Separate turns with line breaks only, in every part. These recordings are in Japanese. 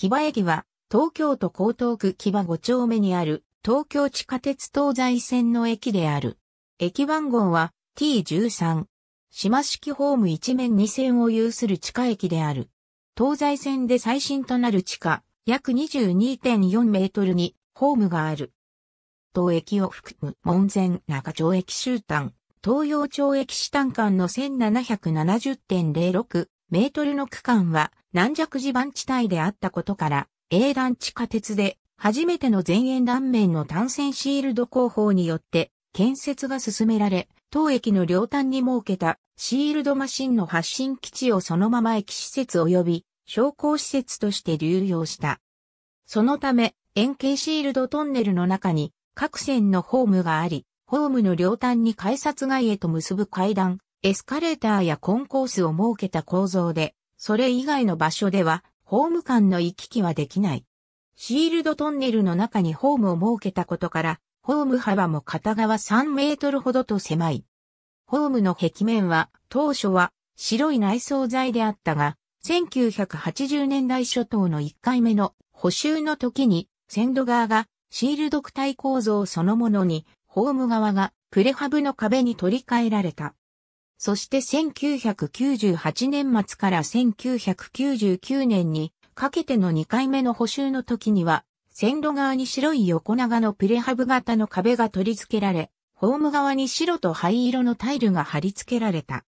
木場駅は、東京都江東区木場5丁目にある、東京地下鉄東西線の駅である。駅番号は T13。島式ホーム一面2線を有する地下駅である。東西線で最新となる地下、約22.4メートルにホームがある。東駅を含む門前中町駅終端、東洋町駅支端間の1770.06メートルの区間は、軟弱地盤地帯であったことから、英断地下鉄で初めての前円断面の単線シールド工法によって建設が進められ、当駅の両端に設けたシールドマシンの発信基地をそのまま駅施設及び商工施設として流用した。そのため、円形シールドトンネルの中に各線のホームがあり、ホームの両端に改札外へと結ぶ階段、エスカレーターやコンコースを設けた構造で、それ以外の場所では、ホーム間の行き来はできない。シールドトンネルの中にホームを設けたことから、ホーム幅も片側3メートルほどと狭い。ホームの壁面は、当初は白い内装材であったが、1980年代初頭の1回目の補修の時に、線路側がシールド区体構造そのものに、ホーム側がプレハブの壁に取り替えられた。そして1998年末から1999年にかけての2回目の補修の時には、線路側に白い横長のプレハブ型の壁が取り付けられ、ホーム側に白と灰色のタイルが貼り付けられた。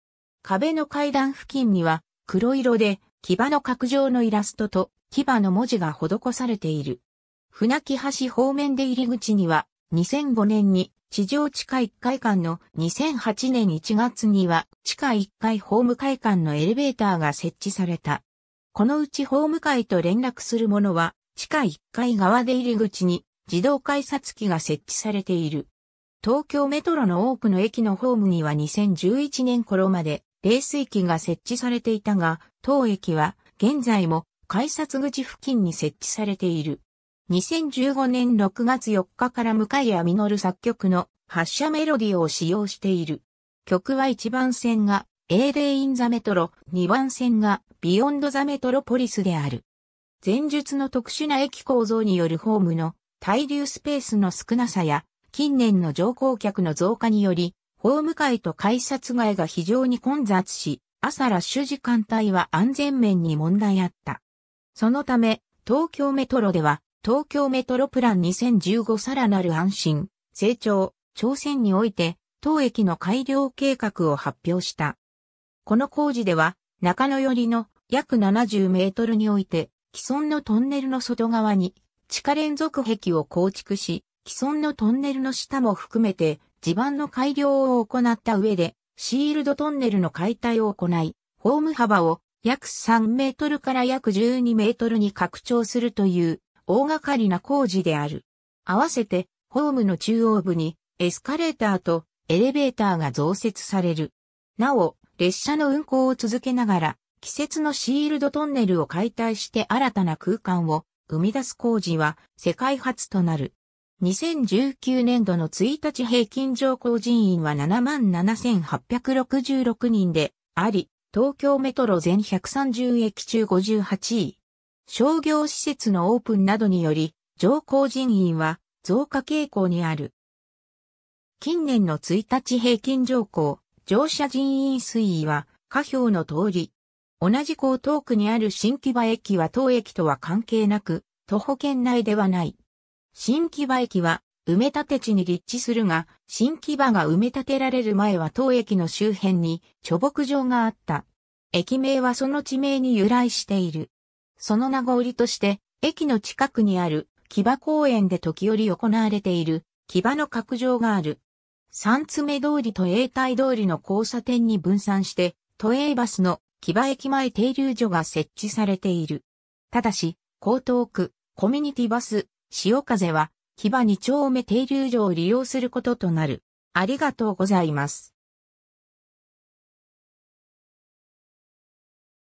壁の階段付近には黒色で牙の角上のイラストと牙の文字が施されている。船木橋方面で入り口には2005年に地上地下1階間の2008年1月には地下1階ホーム会館のエレベーターが設置された。このうちホーム会と連絡するものは地下1階側出入り口に自動改札機が設置されている。東京メトロの多くの駅のホームには2011年頃まで冷水機が設置されていたが、当駅は現在も改札口付近に設置されている。2015年6月4日から向谷実作曲の発射メロディを使用している。曲は1番線が A Day in the Metro、2番線が Beyond the Metropolis である。前述の特殊な駅構造によるホームの滞留スペースの少なさや、近年の乗降客の増加により、ホーム街と改札街が非常に混雑し、朝ラッシュ時間帯は安全面に問題あった。そのため、東京メトロでは東京メトロプラン2015さらなる安心、成長、挑戦において、当駅の改良計画を発表した。この工事では、中野寄りの約70メートルにおいて、既存のトンネルの外側に地下連続壁を構築し、既存のトンネルの下も含めて地盤の改良を行った上で、シールドトンネルの解体を行い、ホーム幅を約3メートルから約12メートルに拡張するという大掛かりな工事である。合わせて、ホームの中央部にエスカレーターとエレベーターが増設される。なお、列車の運行を続けながら、季節のシールドトンネルを解体して新たな空間を生み出す工事は世界初となる。2019年度の1日平均乗降人員は77,866人であり、東京メトロ全130駅中58位。商業施設のオープンなどにより、乗降人員は増加傾向にある。近年の1日平均乗降、乗車人員推移は、下表の通り。同じ江東区にある新木場駅は当駅とは関係なく、徒歩圏内ではない。新木場駅は、埋め立て地に立地するが、新木場が埋め立てられる前は当駅の周辺に貯木場があった。駅名はその地名に由来している。その名残りとして、駅の近くにある木場公園で時折行われている木場の角上がある。三つ目通りと永代通りの交差点に分散して、都営バスの木場駅前停留所が設置されている。ただし、江東区、コミュニティバス、潮風は、木場二丁目停留所を利用することとなる。ありがとうございます。